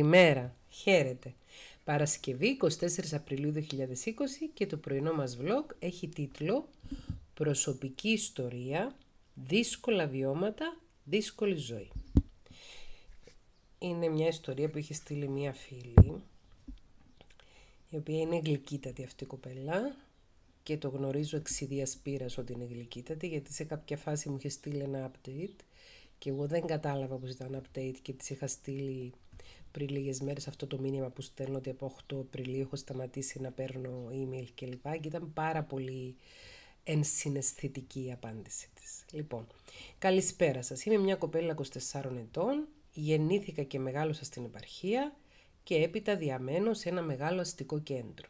Ημέρα. Χαίρετε. Παρασκευή 24 Απριλίου 2020 και το πρωινό μας vlog έχει τίτλο «Προσωπική ιστορία, δύσκολα βιώματα, δύσκολη ζωή». Είναι μια ιστορία που είχε στείλει μια φίλη, η οποία είναι γλυκύτατη αυτή η κοπέλα και το γνωρίζω εξιδίας πείρας ότι είναι γλυκύτατη γιατί σε κάποια φάση μου είχε στείλει ένα update και εγώ δεν κατάλαβα πως ήταν update και της είχα στείλει πριν λίγες μέρες αυτό το μήνυμα που στέλνω ότι από 8 Απριλίου έχω σταματήσει να παίρνω email κλπ. Και ήταν πάρα πολύ ενσυναισθητική η απάντηση της. Λοιπόν, καλησπέρα Σας! Είμαι μια κοπέλα 24 ετών, γεννήθηκα και μεγάλωσα στην επαρχία και έπειτα διαμένω σε ένα μεγάλο αστικό κέντρο.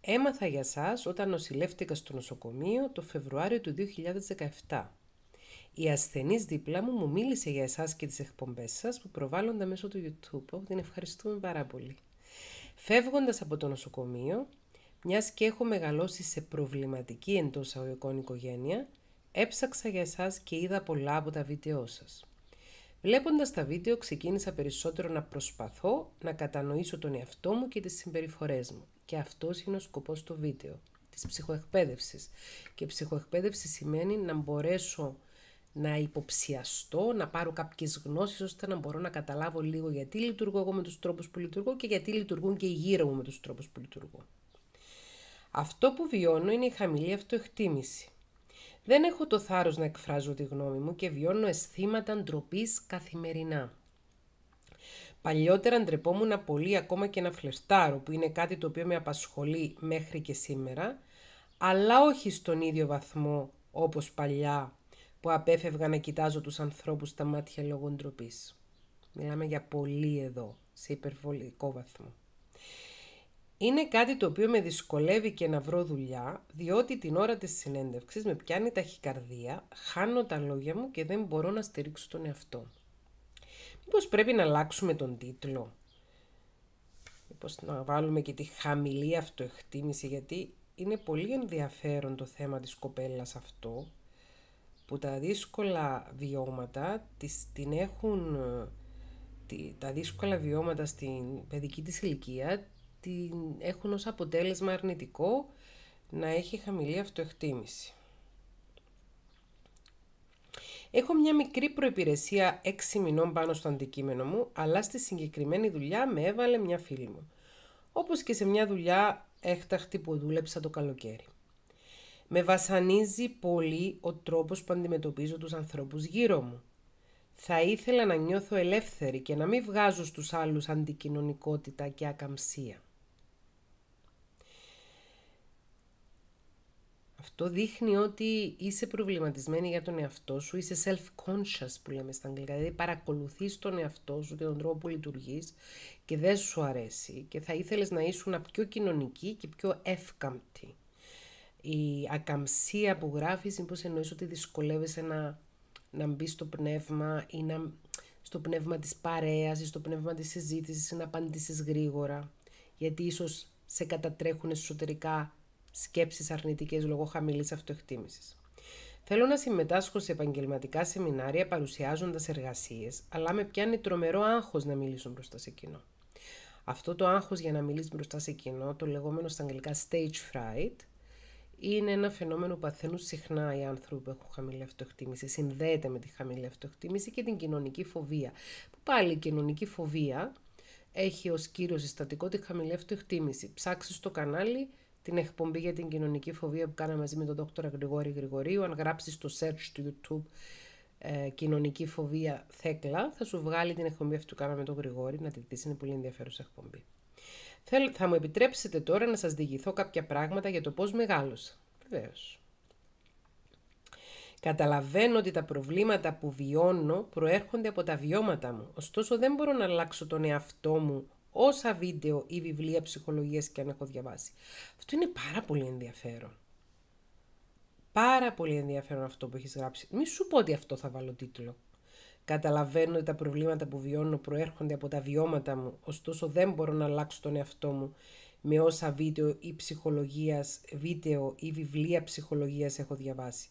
Έμαθα για σας όταν νοσηλεύτηκα στο νοσοκομείο το Φεβρουάριο του 2017 η ασθενής δίπλα μου μου μίλησε για εσάς και τις εκπομπές σας που προβάλλονται μέσω του YouTube, την ευχαριστούμε πάρα πολύ. Φεύγοντας από το νοσοκομείο, μιας και έχω μεγαλώσει σε προβληματική εντός αγωγικών οικογένεια, έψαξα για εσάς και είδα πολλά από τα βίντεό σας. Βλέποντας τα βίντεο ξεκίνησα περισσότερο να προσπαθώ να κατανοήσω τον εαυτό μου και τις συμπεριφορές μου. Και αυτός είναι ο σκοπός του βίντεο, της ψυχοεκπαίδευσης. Και ψυχοεκπαίδευση σημαίνει να μπορέσω να υποψιαστώ, να πάρω κάποιες γνώσεις, ώστε να μπορώ να καταλάβω λίγο γιατί λειτουργώ εγώ με τους τρόπους που λειτουργώ και γιατί λειτουργούν και οι γύρω μου με τους τρόπους που λειτουργώ. Αυτό που βιώνω είναι η χαμηλή αυτοεκτίμηση. Δεν έχω το θάρρος να εκφράζω τη γνώμη μου και βιώνω αισθήματα ντροπής καθημερινά. Παλιότερα ντρεπόμουν πολύ ακόμα και να φλερτάρω, που είναι κάτι το οποίο με απασχολεί μέχρι και σήμερα, αλλά όχι στον ίδιο βαθμό όπως παλιά που απέφευγα να κοιτάζω τους ανθρώπους στα μάτια λόγω ντροπής. Μιλάμε για πολύ εδώ, σε υπερβολικό βαθμό. Είναι κάτι το οποίο με δυσκολεύει και να βρω δουλειά, διότι την ώρα της συνέντευξης με πιάνει ταχυκαρδία, χάνω τα λόγια μου και δεν μπορώ να στηρίξω τον εαυτό Μήπως πρέπει να αλλάξουμε τον τίτλο. Μήπως να βάλουμε και τη χαμηλή αυτοεκτίμηση, γιατί είναι πολύ ενδιαφέρον το θέμα της κοπέλας αυτό που τα δύσκολα βιώματα της, την έχουν, τα δύσκολα βιώματα στην παιδική της ηλικία την έχουν ως αποτέλεσμα αρνητικό να έχει χαμηλή αυτοεκτίμηση. Έχω μια μικρή προϋπηρεσία 6 μηνών πάνω στο αντικείμενο μου, αλλά στη συγκεκριμένη δουλειά με έβαλε μια φίλη μου. Όπως και σε μια δουλειά έκταχτη που δούλεψα το καλοκαίρι. Με βασανίζει πολύ ο τρόπος που αντιμετωπίζω τους ανθρώπους γύρω μου. Θα ήθελα να νιώθω ελεύθερη και να μην βγάζω στους άλλους αντικοινωνικότητα και ακαμψία. Αυτό δείχνει ότι είσαι προβληματισμένη για τον εαυτό σου, είσαι self-conscious που λέμε στα αγγλικά, δηλαδή παρακολουθείς τον εαυτό σου και τον τρόπο που λειτουργείς και δεν σου αρέσει και θα ήθελες να ήσουν πιο κοινωνική και πιο εύκαμπτη η ακαμψία που γράφεις πως εννοείς ότι δυσκολεύεσαι να, να μπει στο πνεύμα ή να, στο πνεύμα της παρέας ή στο πνεύμα της συζήτησης ή να απαντήσεις γρήγορα γιατί ίσως σε κατατρέχουν εσωτερικά σκέψεις αρνητικές λόγω χαμηλής αυτοεκτίμησης. Θέλω να συμμετάσχω σε επαγγελματικά σεμινάρια παρουσιάζοντας εργασίες, αλλά με πιάνει τρομερό άγχος να μιλήσω μπροστά σε κοινό. Αυτό το άγχος για να μιλήσεις μπροστά σε κοινό, το λεγόμενο στα αγγλικά stage fright, είναι ένα φαινόμενο που παθαίνουν συχνά οι άνθρωποι που έχουν χαμηλή αυτοεκτίμηση. Συνδέεται με τη χαμηλή αυτοεκτίμηση και την κοινωνική φοβία. πάλι η κοινωνική φοβία έχει ως κύριο συστατικό τη χαμηλή αυτοεκτίμηση. Ψάξει στο κανάλι την εκπομπή για την κοινωνική φοβία που κάναμε μαζί με τον δόκτωρα Γρηγόρη Γρηγορίου. Αν γράψεις στο search του YouTube ε, κοινωνική φοβία θέκλα, θα σου βγάλει την εκπομπή αυτή που κάναμε με τον Γρηγόρη να τη δεις. Είναι πολύ ενδιαφέρουσα εκπομπή θα μου επιτρέψετε τώρα να σας διηγηθώ κάποια πράγματα για το πώς μεγάλωσα. Βεβαίως. Καταλαβαίνω ότι τα προβλήματα που βιώνω προέρχονται από τα βιώματα μου, ωστόσο δεν μπορώ να αλλάξω τον εαυτό μου όσα βίντεο ή βιβλία ψυχολογίας και αν έχω διαβάσει. Αυτό είναι πάρα πολύ ενδιαφέρον. Πάρα πολύ ενδιαφέρον αυτό που έχεις γράψει. Μη σου πω ότι αυτό θα βάλω τίτλο. Καταλαβαίνω ότι τα προβλήματα που βιώνω προέρχονται από τα βιώματα μου, ωστόσο δεν μπορώ να αλλάξω τον εαυτό μου με όσα βίντεο ή ψυχολογίας, βίντεο ή βιβλία ψυχολογίας έχω διαβάσει.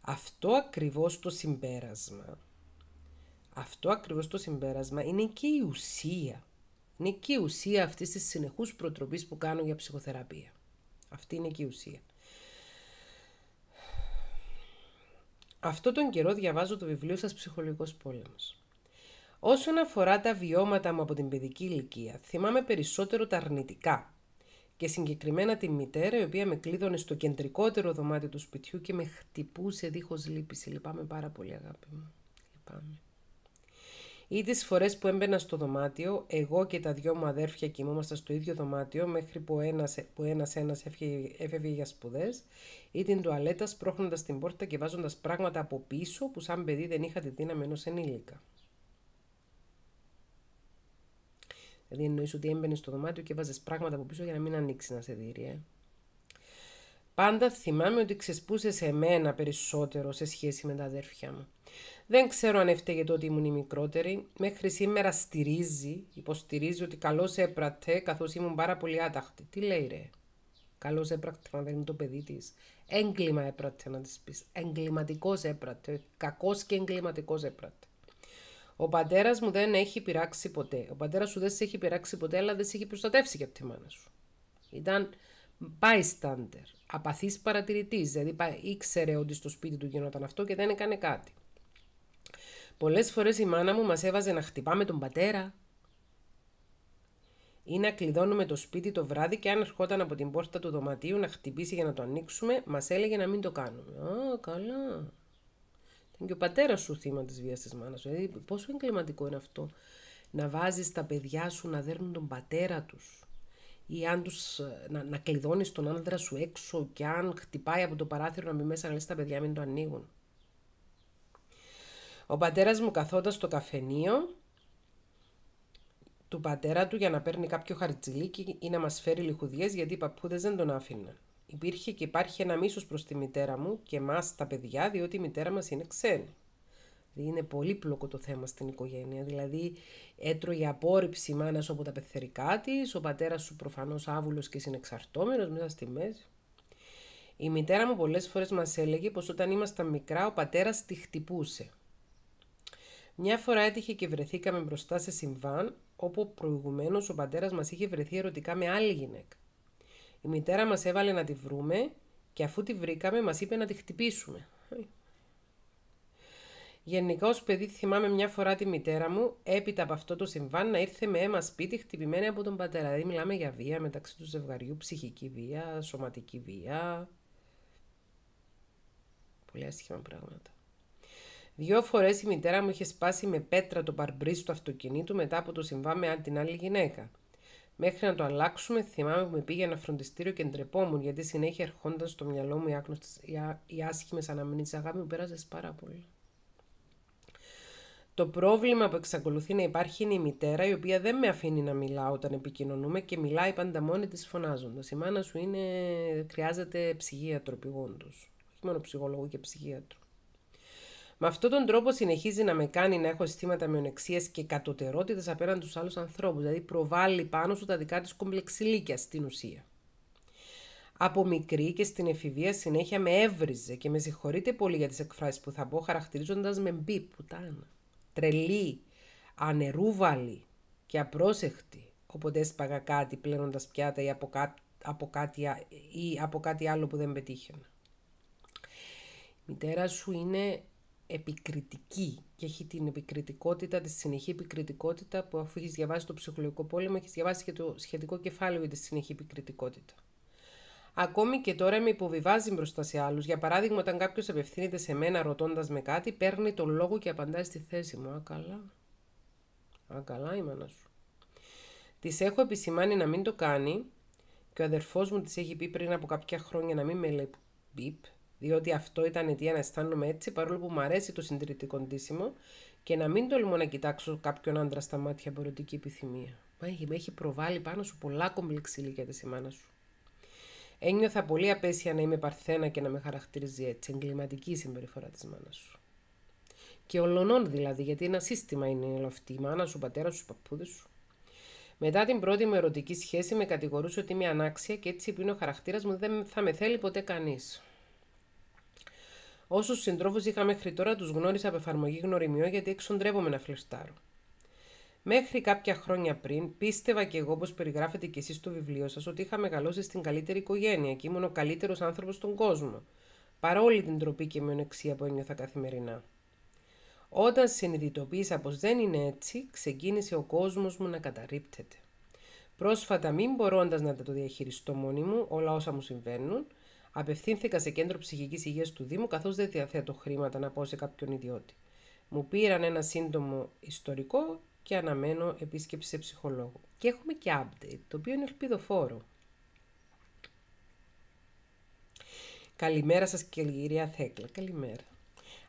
Αυτό ακριβώς το συμπέρασμα, αυτό ακριβώς το συμπέρασμα είναι και η ουσία. Είναι και η ουσία αυτής της συνεχούς προτροπής που κάνω για ψυχοθεραπεία. Αυτή είναι και η ουσία. Αυτό τον καιρό διαβάζω το βιβλίο σας «Ψυχολογικός πόλεμος». Όσον αφορά τα βιώματα μου από την παιδική ηλικία, θυμάμαι περισσότερο τα αρνητικά και συγκεκριμένα τη μητέρα η οποία με κλείδωνε στο κεντρικότερο δωμάτιο του σπιτιού και με χτυπούσε δίχως λύπηση. Λυπάμαι πάρα πολύ αγάπη μου. Λυπάμαι ή τις φορές που έμπαινα στο δωμάτιο, εγώ και τα δυο μου αδέρφια κοιμόμασταν στο ίδιο δωμάτιο μέχρι που ένας, που ένας, έφευγε για σπουδές ή την τουαλέτα σπρώχνοντας την πόρτα και βάζοντας πράγματα από πίσω που σαν παιδί δεν είχα τη δύναμη ενός ενήλικα. Δηλαδή εννοείς ότι έμπαινες στο δωμάτιο και βάζεις πράγματα από πίσω για να μην ανοίξεις να σε δει, ε. Πάντα θυμάμαι ότι ξεσπούσε σε μένα περισσότερο σε σχέση με τα αδέρφια μου. Δεν ξέρω αν έφταιγε το ότι ήμουν η μικρότερη. Μέχρι σήμερα στηρίζει, υποστηρίζει ότι καλώ έπρατε καθώς ήμουν πάρα πολύ άταχτη. Τι λέει ρε. Καλώ έπρατε να δεν είναι το παιδί της. Έγκλημα έπρατε να της πεις. Εγκληματικός έπρατε. Κακός και εγκληματικός έπρατε. Ο πατέρας μου δεν έχει πειράξει ποτέ. Ο πατέρας σου δεν σε έχει πειράξει ποτέ, αλλά δεν σε έχει προστατεύσει και από τη μάνα σου. Ήταν bystander απαθής παρατηρητής, δηλαδή ήξερε ότι στο σπίτι του γινόταν αυτό και δεν έκανε κάτι. Πολλές φορές η μάνα μου μας έβαζε να χτυπάμε τον πατέρα ή να κλειδώνουμε το σπίτι το βράδυ και αν ερχόταν από την πόρτα του δωματίου να χτυπήσει για να το ανοίξουμε, Μας έλεγε να μην το κάνουμε. Α, καλά. Ήταν και ο πατέρας σου θύμα της βίας της μάνας σου. Δηλαδή, πόσο εγκληματικό είναι αυτό να βάζεις τα παιδιά σου να δέρνουν τον πατέρα τους ή αν τους, ε, να, να κλειδώνεις τον άνδρα σου έξω και αν χτυπάει από το παράθυρο να μην μέσα να λες τα παιδιά μην το ανοίγουν. Ο πατέρας μου καθόταν στο καφενείο του πατέρα του για να παίρνει κάποιο χαρτζιλίκι ή να μας φέρει λιχουδιές γιατί οι παππούδες δεν τον άφηναν. Υπήρχε και υπάρχει ένα μίσος προς τη μητέρα μου και εμάς τα παιδιά διότι η μητέρα μας είναι ξένη. Δηλαδή, είναι πλόκο το θέμα στην οικογένεια. Δηλαδή, έτρωγε απόρριψη η μάνα από τα πεθερικά της, ο πατέρας σου προφανώς άβουλος και συνεξαρτώμενος μέσα στη μέση. Η μητέρα μου πολλές φορές μας έλεγε πως όταν ήμασταν μικρά ο πατέρας τη χτυπούσε. Μια φορά έτυχε και βρεθήκαμε μπροστά σε συμβάν, όπου προηγουμένως ο πατέρας μας είχε βρεθεί ερωτικά με άλλη γυναίκα. Η μητέρα μας έβαλε να τη βρούμε και αφού τη βρήκαμε, μας είπε να τη χτυπήσουμε. Γενικώ, παιδί, θυμάμαι μια φορά τη μητέρα μου, έπειτα από αυτό το συμβάν, να ήρθε με αίμα σπίτι χτυπημένη από τον πατέρα. Δηλαδή, μιλάμε για βία μεταξύ του ζευγαριού, ψυχική βία, σωματική βία. Πολύ άσχημα πράγματα. Δύο φορές η μητέρα μου είχε σπάσει με πέτρα το παρμπρίζ του αυτοκινήτου μετά από το συμβάν με την άλλη γυναίκα. Μέχρι να το αλλάξουμε, θυμάμαι που με πήγε ένα φροντιστήριο και ντρεπόμουν γιατί συνέχεια ερχόνταν στο μυαλό μου οι, οι άσχημες αναμνήσεις. Αγάπη μου, πέρασες πάρα πολύ. Το πρόβλημα που εξακολουθεί να υπάρχει είναι η μητέρα, η οποία δεν με αφήνει να μιλάω όταν επικοινωνούμε και μιλάει πάντα μόνη της φωνάζοντας. Η μάνα σου είναι, χρειάζεται ψυχίατρο πηγόντως. Όχι μόνο ψυχολόγο και ψυχίατρο. Με αυτόν τον τρόπο συνεχίζει να με κάνει να έχω αισθήματα μειονεξίας και κατωτερότητας απέναντι στους άλλους ανθρώπους. Δηλαδή προβάλλει πάνω σου τα δικά της κομπλεξιλίκια στην ουσία. Από μικρή και στην εφηβεία συνέχεια με έβριζε και με συγχωρείτε πολύ για τις εκφράσεις που θα πω χαρακτηρίζοντας με μπι πουτάνα τρελή, ανερούβαλη και απρόσεχτη, όποτε έσπαγα κάτι πλένοντας πιάτα ή από, κάτι, ή από άλλο που δεν πετύχαινα. Η μητέρα σου είναι επικριτική και έχει την επικριτικότητα, τη συνεχή επικριτικότητα που αφού έχεις διαβάσει το ψυχολογικό πόλεμο, έχεις διαβάσει και το σχετικό κεφάλαιο για τη συνεχή επικριτικότητα. Ακόμη και τώρα με υποβιβάζει μπροστά σε άλλους. Για παράδειγμα, όταν κάποιος απευθύνεται σε μένα ρωτώντας με κάτι, παίρνει τον λόγο και απαντάει στη θέση μου. Α, καλά. Α, καλά η μάνα σου. Της έχω επισημάνει να μην το κάνει και ο αδερφός μου της έχει πει πριν από κάποια χρόνια να μην με λέει μπιπ, διότι αυτό ήταν αιτία να αισθάνομαι έτσι, παρόλο που μου αρέσει το συντηρητικό ντύσιμο και να μην τολμώ να κοιτάξω κάποιον άντρα στα μάτια από ερωτική επιθυμία. Μα έχει, με έχει προβάλει πάνω σου πολλά κομπλεξίλικια της η σου. Ένιωθα πολύ απέσια να είμαι παρθένα και να με χαρακτηρίζει έτσι εγκληματική η συμπεριφορά της μάνας σου. Και ολονών δηλαδή, γιατί ένα σύστημα είναι όλο αυτή. Η μάνα σου, ο πατέρας σου, ο σου. Μετά την πρώτη μου ερωτική σχέση, με κατηγορούσε ότι είμαι ανάξια και έτσι που είναι ο χαρακτήρας μου δεν θα με θέλει ποτέ κανείς. Όσους συντρόφους είχα μέχρι τώρα, τους γνώρισα από εφαρμογή γνωριμιό γιατί εξοντρεύομαι να φλερτάρω. Μέχρι κάποια χρόνια πριν, πίστευα και εγώ, όπω περιγράφετε και εσείς στο βιβλίο σας, ότι είχα μεγαλώσει στην καλύτερη οικογένεια και ήμουν ο καλύτερος άνθρωπος στον κόσμο, παρόλη την τροπή και μειονεξία που ένιωθα καθημερινά. Όταν συνειδητοποίησα πως δεν είναι έτσι, ξεκίνησε ο κόσμος μου να καταρρύπτεται. Πρόσφατα, μην μπορώντας να το διαχειριστώ μόνη μου, όλα όσα μου συμβαίνουν, απευθύνθηκα σε κέντρο ψυχικής υγείας του Δήμου, καθώς δεν διαθέτω χρήματα να πω σε κάποιον ιδιώτη. Μου πήραν ένα σύντομο ιστορικό και αναμένω επίσκεψη σε ψυχολόγο. Και έχουμε και update, το οποίο είναι ελπιδοφόρο. Καλημέρα σας κυρία Θέκλα, καλημέρα.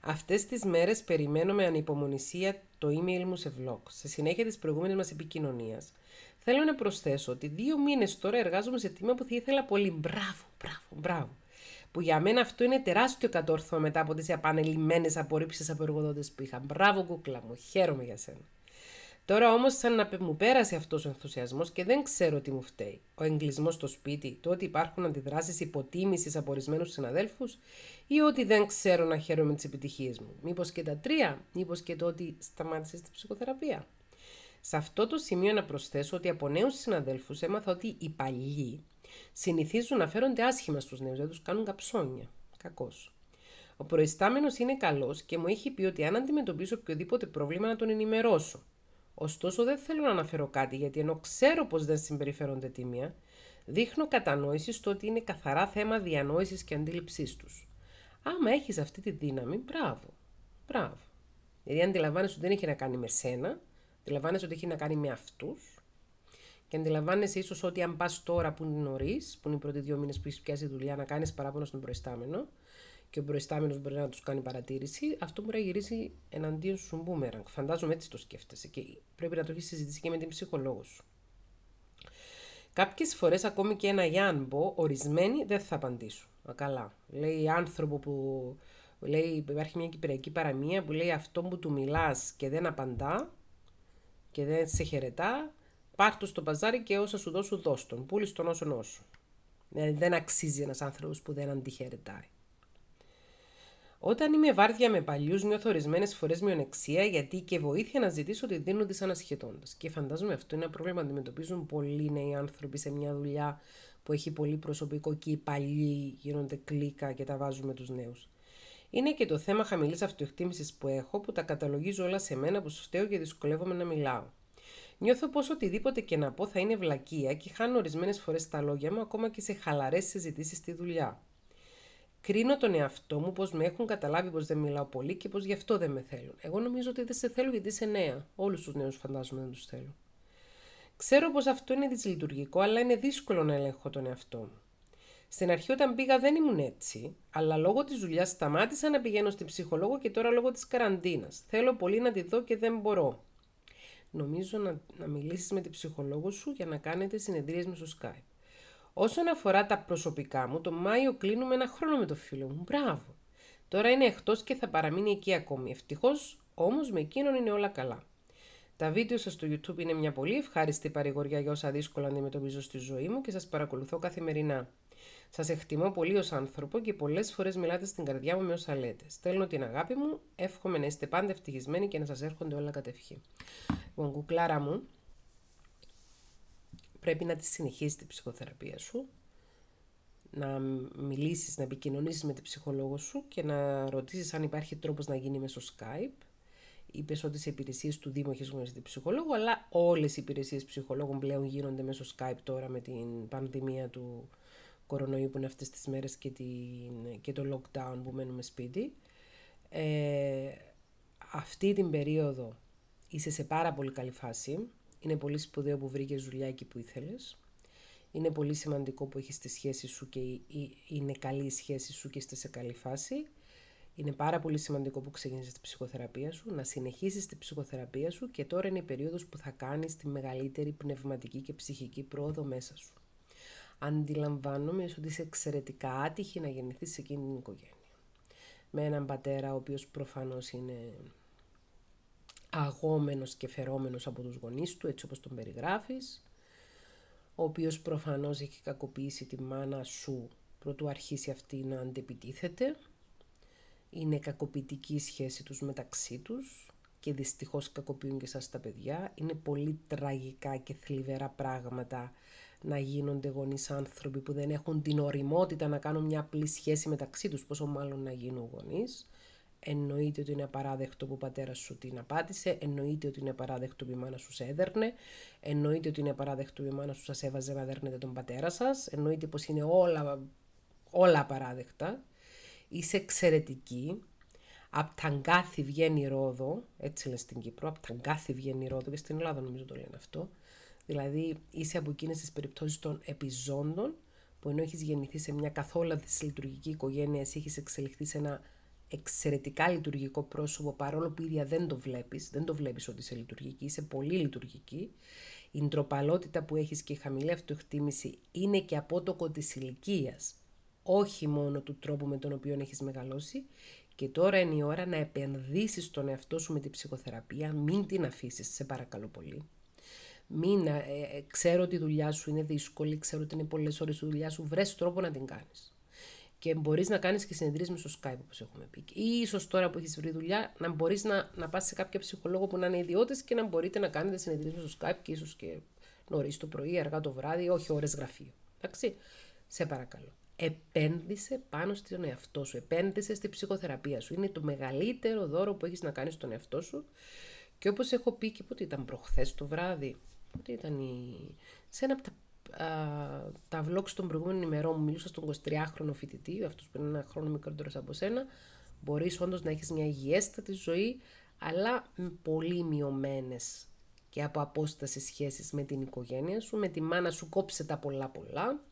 Αυτές τις μέρες περιμένω με ανυπομονησία το email μου σε vlog, σε συνέχεια της προηγούμενης μας επικοινωνίας. Θέλω να προσθέσω ότι δύο μήνες τώρα εργάζομαι σε τμήμα που θα ήθελα πολύ. Μπράβο, μπράβο, μπράβο. Που για μένα αυτό είναι τεράστιο κατόρθωμα μετά από τις επανελειμμένες απορρίψεις από εργοδότες που είχα. Μπράβο κούκλα μου, χαίρομαι για σένα. Τώρα όμως, σαν να μου πέρασε αυτός ο ενθουσιασμός και δεν ξέρω τι μου φταίει. Ο εγκλισμός στο σπίτι, το ότι υπάρχουν αντιδράσεις υποτίμησης από ορισμένους συναδέλφους ή ότι δεν ξέρω να χαίρομαι τις επιτυχίες μου. Μήπως και τα τρία, μήπως και το ότι σταμάτησε τη ψυχοθεραπεία. Σε αυτό το σημείο να προσθέσω ότι από νέους συναδέλφους έμαθα ότι οι παλιοί συνηθίζουν να φέρονται άσχημα στους νέους, δεν τους κάνουν καψόνια. Κακός. Ο προϊστάμενος είναι καλός και μου έχει πει ότι αν αντιμετωπίσω οποιοδήποτε πρόβλημα να τον ενημερώσω. Ωστόσο δεν θέλω να αναφέρω κάτι γιατί ενώ ξέρω πώ δεν συμπεριφέρονται τίμια, δείχνω κατανόησης στο ότι είναι καθαρά θέμα διανόησης και αντίληψής τους. Άμα έχεις αυτή τη δύναμη, μπράβο, μπράβο. Γιατί αντιλαμβάνει δηλαδή, αντιλαμβάνεσαι ότι δεν έχει να κάνει με σένα, αντιλαμβάνεσαι ότι έχει να κάνει με αυτούς. και αντιλαμβάνεσαι ίσως ότι αν πά τώρα που είναι νωρίς, που είναι οι πρώτοι δύο μήνες που έχεις πιάσει δουλειά, να κάνεις παράπονο στον προϊστάμενο, και ο προϊστάμενος μπορεί να τους κάνει παρατήρηση, αυτό μπορεί να γυρίσει εναντίον σου μπούμεραγκ. Φαντάζομαι έτσι το σκέφτεσαι και πρέπει να το έχεις συζητήσει και με την ψυχολόγο σου. Κάποιες φορές ακόμη και ένα γιάνμπο ορισμένοι δεν θα απαντήσουν. Ακαλά. καλά. Λέει άνθρωπο που. Λέει, υπάρχει μια κυπριακή παραμία που λέει αυτό που του μιλάς και δεν απαντά και δεν σε χαιρετά, πάρ' στο παζάρι και όσα σου δώσουν, δώσ' τον. Πούλης τον όσον όσο. Ε, δεν αξίζει ένας άνθρωπος που δεν αντιχαιρετάει. Όταν είμαι βάρδια με παλιούς, νιώθω ορισμένες φορές μειονεξία γιατί και βοήθεια να ζητήσω ότι δίνουν της ανασχετώντας. Και φαντάζομαι αυτό είναι ένα πρόβλημα που αντιμετωπίζουν πολλοί νέοι άνθρωποι σε μια δουλειά που έχει πολύ προσωπικό και οι παλιοί γίνονται κλίκα και τα βάζουμε τους νέους. Είναι και το θέμα χαμηλής αυτοεκτίμησης που έχω που τα καταλογίζω όλα σε μένα που σου φταίω και δυσκολεύομαι να μιλάω. Νιώθω πως οτιδήποτε και να πω θα είναι βλακεία και χάνω ορισμένες φορές τα λόγια μου ακόμα και σε χαλαρές συζητήσεις στη δουλειά. Κρίνω τον εαυτό μου πως με έχουν καταλάβει πως δεν μιλάω πολύ και πως γι' αυτό δεν με θέλουν. Εγώ νομίζω ότι δεν σε θέλω γιατί είσαι νέα. Όλους τους νέους φαντάζομαι δεν του θέλω. Ξέρω πως αυτό είναι δυσλειτουργικό, αλλά είναι δύσκολο να ελέγχω τον εαυτό μου. Στην αρχή, όταν πήγα, δεν ήμουν έτσι, αλλά λόγω της δουλειάς σταμάτησα να πηγαίνω στην ψυχολόγο και τώρα λόγω της καραντίνας. Θέλω πολύ να τη δω και δεν μπορώ. Νομίζω να, να μιλήσεις με την ψυχολόγο σου για να κάνετε συνεδρίες με στο Skype. Όσον αφορά τα προσωπικά μου, το Μάιο κλείνουμε ένα χρόνο με το φίλο μου. Μπράβο. Τώρα είναι εκτός και θα παραμείνει εκεί ακόμη. Ευτυχώς όμως με εκείνον είναι όλα καλά. Τα βίντεο σας στο YouTube είναι μια πολύ ευχάριστη παρηγοριά για όσα δύσκολα αντιμετωπίζω στη ζωή μου και σας παρακολουθώ καθημερινά. Σας εκτιμώ πολύ ως άνθρωπο και πολλές φορές μιλάτε στην καρδιά μου με όσα λέτε. Στέλνω την αγάπη μου, εύχομαι να είστε πάντα ευτυχισμένοι και να σας έρχονται όλα κατευχή. Λοιπόν, κουκλάρα μου, πρέπει να τη συνεχίσεις την ψυχοθεραπεία σου, να μιλήσεις, να επικοινωνήσεις με την ψυχολόγο σου και να ρωτήσεις αν υπάρχει τρόπος να γίνει μέσω Skype. Είπες ότι σε υπηρεσίες του Δήμου έχεις γνωρίσει την ψυχολόγο, αλλά όλες οι υπηρεσίες ψυχολόγων πλέον γίνονται μέσω Skype τώρα με την πανδημία του κορονοϊού που είναι αυτές τις μέρες και, και το lockdown που μένουμε σπίτι. Ε, αυτή την περίοδο είσαι σε πάρα πολύ καλή φάση είναι πολύ σπουδαίο που βρήκες δουλειά εκεί που ήθελες. Είναι πολύ σημαντικό που έχεις τη σχέση σου και είναι καλή η σχέση σου και είστε σε καλή φάση. Είναι πάρα πολύ σημαντικό που ξεκίνησες τη ψυχοθεραπεία σου, να συνεχίσεις τη ψυχοθεραπεία σου και τώρα είναι η περίοδος που θα κάνεις τη μεγαλύτερη πνευματική και ψυχική πρόοδο μέσα σου. Αντιλαμβάνομαι ότι είσαι εξαιρετικά άτυχη να γεννηθείς σε εκείνη την οικογένεια. Με έναν πατέρα ο οποίος προφανώς είναι αγόμενος και φερόμενος από τους γονείς του, έτσι όπως τον περιγράφεις, ο οποίος προφανώς έχει κακοποιήσει τη μάνα σου προτού αρχίσει αυτή να αντεπιτίθεται. Είναι κακοποιητική η σχέση τους μεταξύ τους και δυστυχώς κακοποιούν και σας τα παιδιά. Είναι πολύ τραγικά και θλιβερά πράγματα να γίνονται γονείς άνθρωποι που δεν έχουν την οριμότητα να κάνουν μια απλή σχέση μεταξύ τους, πόσο μάλλον να γίνουν γονείς εννοείται ότι είναι απαράδεκτο που ο πατέρας σου την απάντησε, εννοείται ότι είναι απαράδεκτο που η μάνα σου σε έδερνε, εννοείται ότι είναι απαράδεκτο που η μάνα σου σας έβαζε να δέρνετε τον πατέρα σας, εννοείται πως είναι όλα, όλα απαράδεκτα. Είσαι εξαιρετική. Απ' τα γκάθη βγαίνει ρόδο, έτσι λένε στην Κύπρο, απ' τα βγαίνει ρόδο και στην Ελλάδα νομίζω το λένε αυτό. Δηλαδή είσαι από εκείνες τις περιπτώσεις των επιζώντων που ενώ έχεις γεννηθεί σε μια καθόλου δυσλειτουργική οικογένεια, έχεις εξελιχθεί σε ένα εξαιρετικά λειτουργικό πρόσωπο, παρόλο που ίδια δεν το βλέπεις. δεν το βλέπεις ότι είσαι λειτουργική, είσαι πολύ λειτουργική. Η ντροπαλότητα που έχεις και η χαμηλή αυτοεκτίμηση είναι και απότοκο της ηλικίας, όχι μόνο του τρόπου με τον οποίο έχεις μεγαλώσει. Και τώρα είναι η ώρα να επενδύσεις τον εαυτό σου με την ψυχοθεραπεία, μην την αφήσεις, σε παρακαλώ πολύ. Μην, ε, ε, ξέρω ότι η δουλειά σου είναι δύσκολη, ξέρω ότι είναι πολλές ώρες η δουλειά σου, βρες τρόπο να την κάνεις και μπορείς να κάνεις και συνεδρίες μες στο Skype, όπως έχουμε πει. Ή ίσως τώρα που έχεις βρει δουλειά, να μπορείς να, να πας σε κάποιο ψυχολόγο που να είναι ιδιώτη και να μπορείτε να κάνετε συνεδρίες μες στο Skype και ίσως και νωρίς το πρωί, αργά το βράδυ, όχι ώρες γραφείο. Εντάξει. Σε παρακαλώ. Επένδυσε πάνω στον εαυτό σου. Επένδυσε στη ψυχοθεραπεία σου. Είναι το μεγαλύτερο δώρο που έχεις να κάνεις στον εαυτό σου. Και όπως έχω πει και πότε ήταν προχθές το βράδυ, πότε ήταν η... σε ένα από τα ε, τα vlogs των προηγούμενων ημερών μου, μιλούσα στον 23χρονο φοιτητή, αυτός που είναι ένα χρόνο μικρότερος από σένα, μπορείς όντως να έχεις μια υγιέστατη ζωή, αλλά με πολύ μειωμένες και από απόσταση σχέσεις με την οικογένεια σου, με τη μάνα σου κόψε τα πολλά πολλά,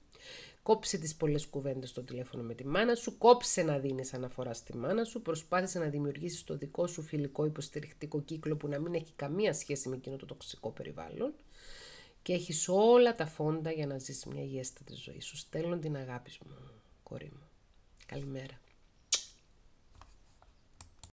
κόψε τις πολλές κουβέντες στο τηλέφωνο με τη μάνα σου, κόψε να δίνεις αναφορά στη μάνα σου, προσπάθησε να δημιουργήσεις το δικό σου φιλικό υποστηρικτικό κύκλο που να μην έχει καμία σχέση με εκείνο το τοξικό περιβάλλον και έχεις όλα τα φόντα για να ζεις μια υγιέστατη ζωής. Σου στέλνω την αγάπη μου, κορί μου. Καλημέρα.